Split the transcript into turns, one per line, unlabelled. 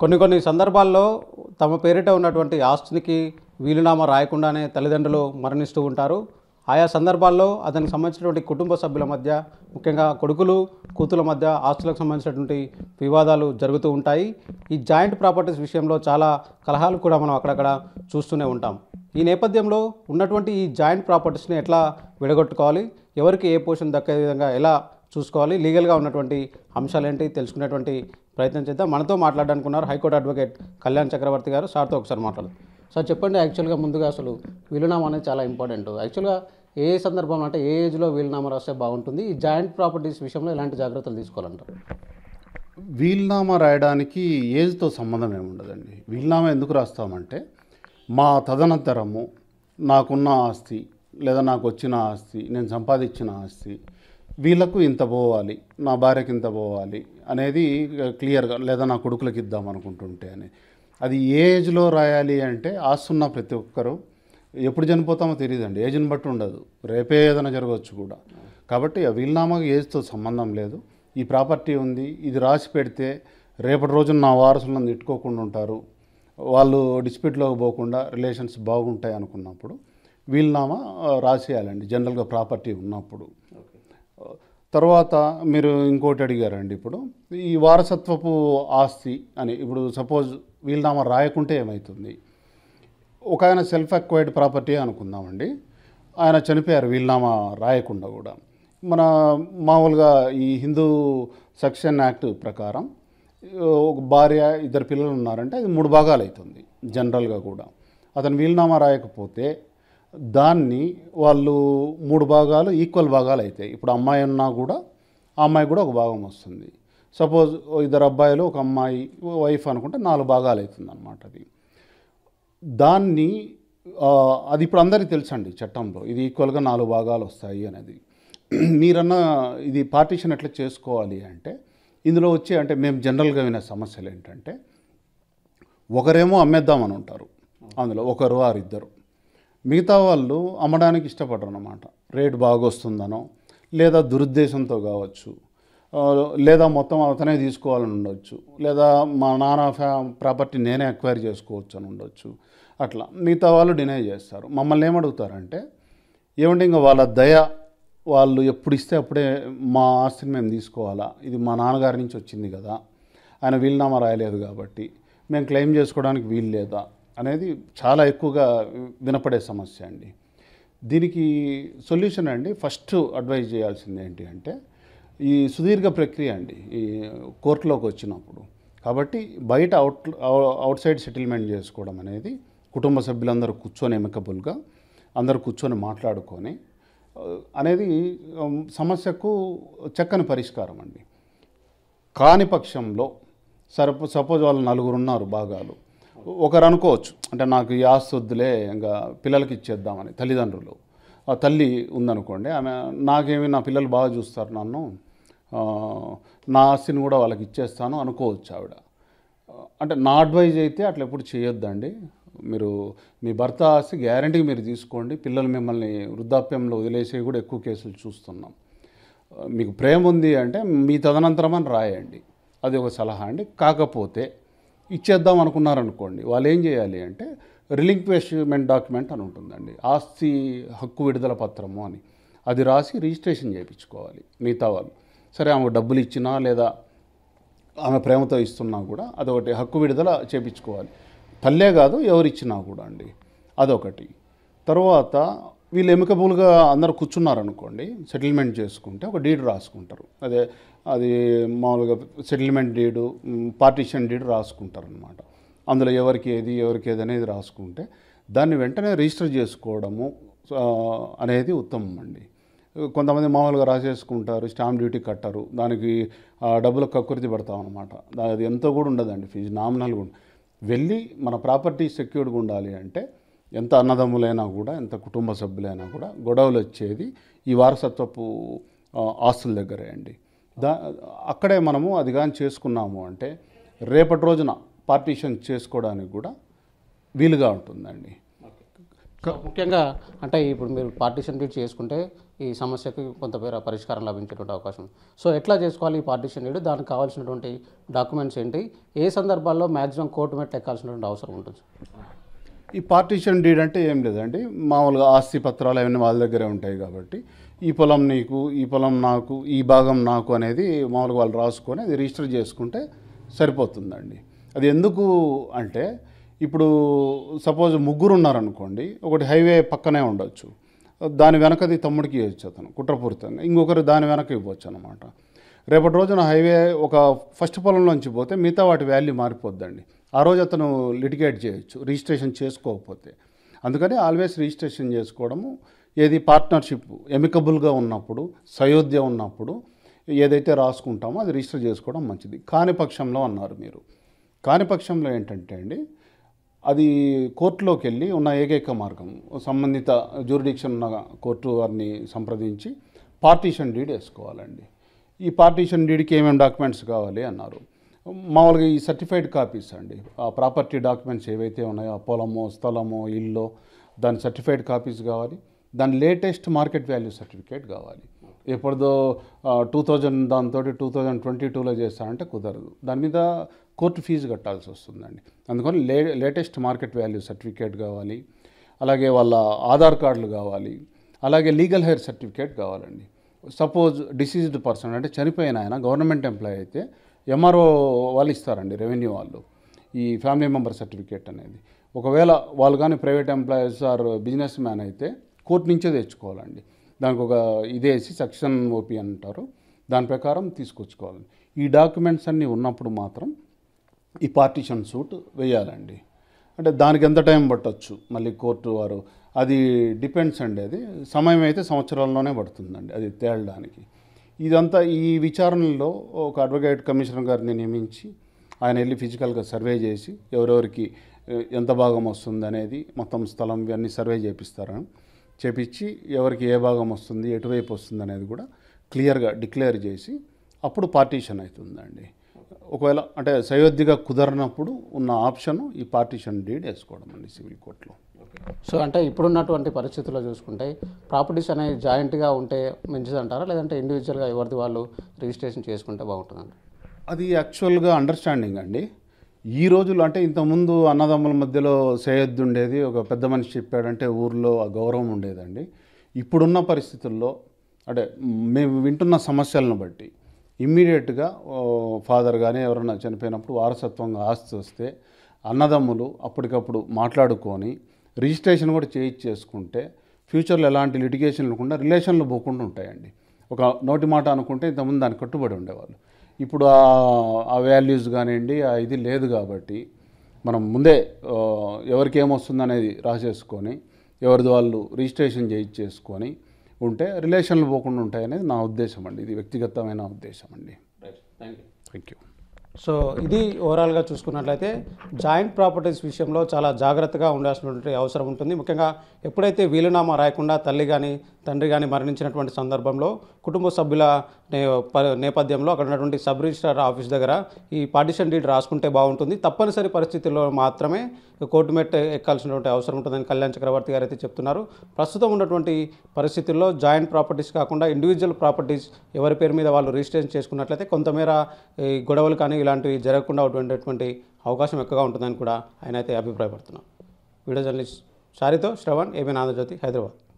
కొన్ని కొన్ని సందర్భాల్లో తమ పేరిట ఉన్నటువంటి ఆస్తునికి వీలునామా రాయకుండానే తల్లిదండ్రులు మరణిస్తూ ఉంటారు ఆయా సందర్భాల్లో అతనికి సంబంధించినటువంటి కుటుంబ సభ్యుల మధ్య ముఖ్యంగా కొడుకులు కూతుల మధ్య ఆస్తులకు సంబంధించినటువంటి వివాదాలు జరుగుతూ ఉంటాయి ఈ జాయింట్ ప్రాపర్టీస్ విషయంలో చాలా కలహాలు కూడా మనం అక్కడక్కడ చూస్తూనే ఉంటాం ఈ నేపథ్యంలో ఉన్నటువంటి ఈ జాయింట్ ప్రాపర్టీస్ని ఎట్లా విడగొట్టుకోవాలి ఎవరికి ఏ పోషన్ దక్కే విధంగా ఎలా చూసుకోవాలి లీగల్గా ఉన్నటువంటి అంశాలు ఏంటి తెలుసుకునేటువంటి ప్రయత్నం చేద్దాం మనతో మాట్లాడాలనుకున్నారు హైకోర్టు అడ్వకేట్ కళ్యాణ్ చక్రవర్తి గారు సార్తో ఒకసారి మాట్లాడదు సార్ చెప్పండి యాక్చువల్గా ముందుగా అసలు విలునామా అనేది చాలా ఇంపార్టెంట్ యాక్చువల్గా ఏ సందర్భంలో అంటే ఏ ఏజ్లో వీలునామా రాస్తే బాగుంటుంది ఈ జాయింట్ ప్రాపర్టీస్ విషయంలో ఎలాంటి జాగ్రత్తలు తీసుకోవాలంటారు
వీలునామా రాయడానికి ఏజ్తో సంబంధం ఏముండదండి వీలునామా ఎందుకు రాస్తామంటే మా తదనంతరము నాకున్న ఆస్తి లేదా నాకు వచ్చిన ఆస్తి నేను సంపాదించిన ఆస్తి వీళ్ళకు ఇంత పోవాలి నా భార్యకి ఇంత పోవాలి అనేది క్లియర్గా లేదా నా కొడుకులకి ఇద్దాం అనుకుంటుంటే అని అది ఏ ఏజ్లో రాయాలి అంటే ఆస్తున్న ప్రతి ఒక్కరూ ఎప్పుడు చనిపోతామో తెలియదండి ఏజ్ని బట్టి ఉండదు రేపే ఏదైనా జరగవచ్చు కూడా కాబట్టి వీళ్ళనామా ఏజ్తో సంబంధం లేదు ఈ ప్రాపర్టీ ఉంది ఇది రాసి పెడితే రేపటి రోజున నా వారసులను ఇట్టుకోకుండా ఉంటారు వాళ్ళు డిస్ప్యూట్లోకి పోకుండా రిలేషన్స్ బాగుంటాయి అనుకున్నప్పుడు వీళ్ళనామా రాసేయాలండి జనరల్గా ప్రాపర్టీ ఉన్నప్పుడు తర్వాత మీరు ఇంకోటి అడిగారండి ఇప్పుడు ఈ వారసత్వపు ఆస్తి అని ఇప్పుడు సపోజ్ వీలునామా రాయకుంటే ఏమవుతుంది ఒక ఆయన సెల్ఫ్ అక్వైర్డ్ ప్రాపర్టీ అనుకుందామండి ఆయన చనిపోయారు వీలునామా రాయకుండా కూడా మన మామూలుగా ఈ హిందూ సెక్షన్ యాక్ట్ ప్రకారం ఒక భార్య ఇద్దరు పిల్లలు ఉన్నారంటే అది మూడు భాగాలు అవుతుంది జనరల్గా కూడా అతను వీలునామా రాయకపోతే దాన్ని వాళ్ళు మూడు భాగాలు ఈక్వల్ భాగాలు అవుతాయి ఇప్పుడు అమ్మాయి ఉన్నా కూడా ఆ అమ్మాయి కూడా ఒక భాగం వస్తుంది సపోజ్ ఇద్దరు అబ్బాయిలు ఒక అమ్మాయి వైఫ్ అనుకుంటే నాలుగు భాగాలు అవుతుంది అనమాట అది దాన్ని అది ఇప్పుడు అందరికీ తెలుసండి చట్టంలో ఇది ఈక్వల్గా నాలుగు భాగాలు వస్తాయి అనేది మీరన్నా ఇది పార్టీషన్ ఎట్లా చేసుకోవాలి అంటే ఇందులో వచ్చి అంటే మేము జనరల్గా వినే సమస్యలు ఏంటంటే ఒకరేమో అమ్మేద్దామని ఉంటారు అందులో ఒకరు వారిద్దరు మిగతా వాళ్ళు అమ్మడానికి ఇష్టపడరు అనమాట రేటు బాగొస్తుందనో లేదా దురుద్దేశంతో కావచ్చు లేదా మొత్తం అతనే తీసుకోవాలని ఉండొచ్చు లేదా మా నాన్న ప్రాపర్టీ నేనే అక్వైర్ చేసుకోవచ్చు అని ఉండొచ్చు అట్లా మిగతా వాళ్ళు డినై చేస్తారు మమ్మల్ని ఏమడుగుతారంటే ఏమంటే ఇంకా వాళ్ళ దయ వాళ్ళు ఎప్పుడు ఇస్తే అప్పుడే మా ఆస్తిని మేము తీసుకోవాలా ఇది మా నాన్నగారి నుంచి వచ్చింది కదా ఆయన వీలునామా రాయలేదు కాబట్టి మేము క్లెయిమ్ చేసుకోవడానికి వీలు లేదా అనేది చాలా ఎక్కువగా వినపడే సమస్య అండి దీనికి సొల్యూషన్ అండి ఫస్ట్ అడ్వైజ్ చేయాల్సింది ఏంటి అంటే ఈ సుదీర్ఘ ప్రక్రియ అండి ఈ కోర్టులోకి వచ్చినప్పుడు కాబట్టి బయట అవుట్ అవుట్ సైడ్ సెటిల్మెంట్ చేసుకోవడం అనేది కుటుంబ సభ్యులందరూ కూర్చొని ఎమికబుల్గా అందరూ కూర్చొని మాట్లాడుకొని అనేది సమస్యకు చక్కని పరిష్కారం అండి కాని పక్షంలో సరప సపోజ్ వాళ్ళు నలుగురు ఉన్నారు భాగాలు ఒకరు అనుకోవచ్చు అంటే నాకు ఈ ఆస్తి వద్దులే ఇంకా పిల్లలకి ఇచ్చేద్దామని తల్లిదండ్రులు ఆ తల్లి ఉందనుకోండి ఆమె నాకేమి నా పిల్లలు బాగా చూస్తారు నన్ను నా ఆస్తిని కూడా వాళ్ళకి ఇచ్చేస్తాను అనుకోవచ్చు ఆవిడ అంటే నా అడ్వైజ్ అయితే అట్లా ఎప్పుడు చేయొద్దండి మీరు మీ భర్త ఆస్తి గ్యారంటీ మీరు తీసుకోండి పిల్లలు మిమ్మల్ని వృద్ధాప్యంలో వదిలేసేవి కూడా ఎక్కువ కేసులు చూస్తున్నాం మీకు ప్రేమ ఉంది అంటే మీ తదనంతరం అని రాయండి అది ఒక సలహా అండి కాకపోతే ఇచ్చేద్దాం అనుకున్నారనుకోండి వాళ్ళు ఏం చేయాలి అంటే రిలింక్వేష్మెంట్ డాక్యుమెంట్ అని ఉంటుందండి ఆస్తి హక్కు విడుదల పత్రము అని అది రాసి రిజిస్ట్రేషన్ చేయించుకోవాలి మిగతా వాళ్ళు సరే ఆమె డబ్బులు ఇచ్చినా లేదా ఆమె ప్రేమతో ఇస్తున్నా కూడా అదొకటి హక్కు విడుదల చేయించుకోవాలి తల్లే కాదు ఎవరిచ్చినా కూడా అండి అదొకటి తర్వాత వీళ్ళు ఎమికబుల్గా అందరు కూర్చున్నారనుకోండి సెటిల్మెంట్ చేసుకుంటే ఒక డీడ్ రాసుకుంటారు అదే అది మామూలుగా సెటిల్మెంట్ డీడు పార్టీషన్ డీడ్ రాసుకుంటారు అనమాట అందులో ఎవరికి ఏది ఎవరికి ఏది అనేది రాసుకుంటే దాన్ని వెంటనే రిజిస్టర్ చేసుకోవడము అనేది ఉత్తమం అండి కొంతమంది మామూలుగా రాసేసుకుంటారు స్టాంప్ డ్యూటీ కట్టరు దానికి డబ్బులు కక్కుర్తి పెడతాం అనమాట అది ఎంతో కూడా ఉండదండి ఫీజు నామినల్గా కూడా వెళ్ళి మన ప్రాపర్టీ సెక్యూర్డ్గా ఉండాలి అంటే ఎంత అన్నదమ్ములైనా కూడా ఎంత కుటుంబ సభ్యులైనా కూడా గొడవలు వచ్చేది ఈ వారసత్వపు ఆస్తుల దగ్గరే అండి దా అక్కడే మనము అది కానీ చేసుకున్నాము అంటే రేపటి రోజున పార్టీషన్ చేసుకోవడానికి కూడా వీలుగా ఉంటుందండి
ముఖ్యంగా అంటే ఇప్పుడు మీరు పార్టీషన్ డీడ్ చేసుకుంటే ఈ సమస్యకి కొంత పేర పరిష్కారం లభించేటువంటి అవకాశం సో ఎట్లా చేసుకోవాలి ఈ పార్టీషన్ డీడ్ దానికి కావాల్సినటువంటి డాక్యుమెంట్స్ ఏంటి ఏ సందర్భాల్లో మ్యాక్సిమం కోర్టు మెట్లు ఎక్కాల్సినటువంటి అవసరం ఉంటుంది
ఈ పార్టీషన్ డీడ్ అంటే ఏం లేదండి మామూలుగా ఆస్తి పత్రాలు అవన్నీ వాళ్ళ దగ్గరే ఉంటాయి కాబట్టి ఈ పొలం నీకు ఈ పొలం నాకు ఈ భాగం నాకు అనేది మామూలుగా వాళ్ళు రాసుకొని అది రిజిస్టర్ చేసుకుంటే సరిపోతుందండి అది ఎందుకు అంటే ఇప్పుడు సపోజ్ ముగ్గురు ఉన్నారనుకోండి ఒకటి హైవే పక్కనే ఉండొచ్చు దాని వెనకది తమ్ముడికి ఇవ్వచ్చు అతను కుట్రపూరితంగా ఇంకొకరు దాని వెనక ఇవ్వచ్చు అనమాట రేపటి రోజున హైవే ఒక ఫస్ట్ పొలంలోంచి పోతే మిగతా వాటి వాల్యూ మారిపోద్దండి ఆ రోజు అతను లిటిగేట్ చేయొచ్చు రిజిస్ట్రేషన్ చేసుకోకపోతే అందుకని ఆల్వేస్ రిజిస్ట్రేషన్ చేసుకోవడము ఏది పార్ట్నర్షిప్ ఎమికబుల్గా ఉన్నప్పుడు సయోధ్య ఉన్నప్పుడు ఏదైతే రాసుకుంటామో అది రిజిస్టర్ చేసుకోవడం మంచిది కాని పక్షంలో అన్నారు మీరు కాని పక్షంలో ఏంటంటే అండి అది కోర్టులోకి వెళ్ళి ఉన్న ఏకైక మార్గం సంబంధిత జ్యూరిడిక్షన్ ఉన్న కోర్టు వారిని సంప్రదించి పార్టీషన్ డీడ్ వేసుకోవాలండి ఈ పార్టీషన్ డీడ్కి ఏమేమి డాక్యుమెంట్స్ కావాలి అన్నారు మామూలుగా ఈ సర్టిఫైడ్ కాపీస్ అండి ఆ ప్రాపర్టీ డాక్యుమెంట్స్ ఏవైతే ఉన్నాయో ఆ పొలమో స్థలమో ఇల్లు దాని సర్టిఫైడ్ కాపీస్ కావాలి దాని లేటెస్ట్ మార్కెట్ వాల్యూ సర్టిఫికేట్ కావాలి ఎప్పుడుదో టూ థౌజండ్ దాంతో టూ థౌజండ్ ట్వంటీ టూలో చేస్తారంటే కుదరదు దాని మీద కోర్టు ఫీజు కట్టాల్సి వస్తుందండి అందుకని లే లేటెస్ట్ మార్కెట్ వాల్యూ సర్టిఫికేట్ కావాలి అలాగే వాళ్ళ ఆధార్ కార్డులు కావాలి అలాగే లీగల్ హెయిర్ సర్టిఫికేట్ కావాలండి సపోజ్ డిసీజ్డ్ పర్సన్ అంటే చనిపోయిన ఆయన గవర్నమెంట్ ఎంప్లాయీ అయితే ఎంఆర్ఓ వాళ్ళు ఇస్తారండి రెవెన్యూ వాళ్ళు ఈ ఫ్యామిలీ మెంబర్ సర్టిఫికేట్ అనేది ఒకవేళ వాళ్ళు కానీ private employees or businessman అయితే కోర్టు నుంచే తెచ్చుకోవాలండి దానికి ఒక ఇదేసి సెక్షన్ ఓపీ అంటారు దాని ప్రకారం తీసుకొచ్చుకోవాలి ఈ డాక్యుమెంట్స్ అన్నీ ఉన్నప్పుడు మాత్రం ఈ పార్టీషన్ సూట్ వేయాలండి అంటే దానికి ఎంత టైం పట్టవచ్చు మళ్ళీ కోర్టు వారు అది డిపెండ్స్ అండి అది సమయం అయితే సంవత్సరాల్లోనే పడుతుందండి అది తేలడానికి ఇదంతా ఈ విచారణలో ఒక అడ్వకేట్ కమిషనర్ గారిని నియమించి ఆయన వెళ్ళి ఫిజికల్గా సర్వే చేసి ఎవరెవరికి ఎంత భాగం వస్తుంది అనేది మొత్తం స్థలం ఇవన్నీ సర్వే చేపిస్తారని చేపించి ఎవరికి ఏ భాగం వస్తుంది ఎటువైపు వస్తుంది అనేది కూడా క్లియర్గా డిక్లేర్ చేసి అప్పుడు పార్టీషన్ అవుతుందండి ఒకవేళ అంటే సయోధ్యగా కుదరనప్పుడు ఉన్న ఆప్షను ఈ పార్టీషన్ డీడ్ వేసుకోవడం అండి సివిల్ కోర్టులో
సో అంటే ఇప్పుడున్నటువంటి పరిస్థితుల్లో చూసుకుంటే ప్రాపర్టీస్ అనేవి జాయింట్గా ఉంటే మంచిదంటారా లేదంటే ఇండివిజువల్గా ఎవరిది వాళ్ళు రిజిస్ట్రేషన్ చేసుకుంటే బాగుంటుందండి
అది యాక్చువల్గా అండర్స్టాండింగ్ అండి ఈ రోజుల్లో అంటే ఇంతకుముందు అన్నదమ్ముల మధ్యలో చేయొద్దు ఉండేది ఒక పెద్ద మనిషి చెప్పాడంటే ఊర్లో ఆ గౌరవం ఉండేదండి ఇప్పుడున్న పరిస్థితుల్లో అంటే మేము వింటున్న సమస్యలను బట్టి ఇమ్మీడియట్గా ఫాదర్ కానీ ఎవరైనా చనిపోయినప్పుడు వారసత్వంగా ఆస్తి వస్తే అన్నదమ్ములు అప్పటికప్పుడు మాట్లాడుకొని రిజిస్ట్రేషన్ కూడా చేయించేసుకుంటే చేసుకుంటే ఫ్యూచర్లో ఎలాంటి లిటిగేషన్ లేకుండా రిలేషన్లు పోకుండా ఉంటాయండి ఒక నోటి మాట అనుకుంటే ఇంతకుముందు దానికి కట్టుబడి ఉండేవాళ్ళు ఇప్పుడు ఆ వాల్యూస్ కానివ్వండి ఇది లేదు కాబట్టి మనం ముందే ఎవరికి ఏమొస్తుంది అనేది రాసేసుకొని ఎవరిది వాళ్ళు రిజిస్ట్రేషన్ చేయించేసుకొని ఉంటే రిలేషన్లు పోకుండా ఉంటాయనేది నా ఉద్దేశం అండి ఇది వ్యక్తిగతమైన ఉద్దేశం అండి థ్యాంక్
యూ సో ఇది ఓవరాల్గా చూసుకున్నట్లయితే జాయింట్ ప్రాపర్టీస్ విషయంలో చాలా జాగ్రత్తగా ఉండాల్సినటువంటి అవసరం ఉంటుంది ముఖ్యంగా ఎప్పుడైతే వీలునామా రాయకుండా తల్లి కానీ తండ్రి కానీ మరణించినటువంటి సందర్భంలో కుటుంబ సభ్యుల నేపథ్యంలో అక్కడ ఉన్నటువంటి సబ్ రిజిస్ట్రార్ ఆఫీస్ దగ్గర ఈ పార్టిషన్ డీడ్ రాసుకుంటే బాగుంటుంది తప్పనిసరి పరిస్థితుల్లో మాత్రమే కోర్టు మెట్ ఎక్కాల్సినటువంటి అవసరం ఉంటుందని కళ్యాణ్ చక్రవర్తి గారు అయితే చెప్తున్నారు ప్రస్తుతం ఉన్నటువంటి పరిస్థితుల్లో జాయింట్ ప్రాపర్టీస్ కాకుండా ఇండివిజువల్ ప్రాపర్టీస్ ఎవరి పేరు మీద వాళ్ళు రిజిస్ట్రేషన్ చేసుకున్నట్లయితే కొంతమేర గొడవలు కానీ ఇలాంటివి జరగకుండా ఉండేటువంటి అవకాశం ఎక్కువగా ఉంటుందని కూడా ఆయన అయితే అభిప్రాయపడుతున్నాం వీడియో జర్నలిస్ట్ షారితో శ్రవణ్ ఏబీ ఆంధ్రజ్యోతి హైదరాబాద్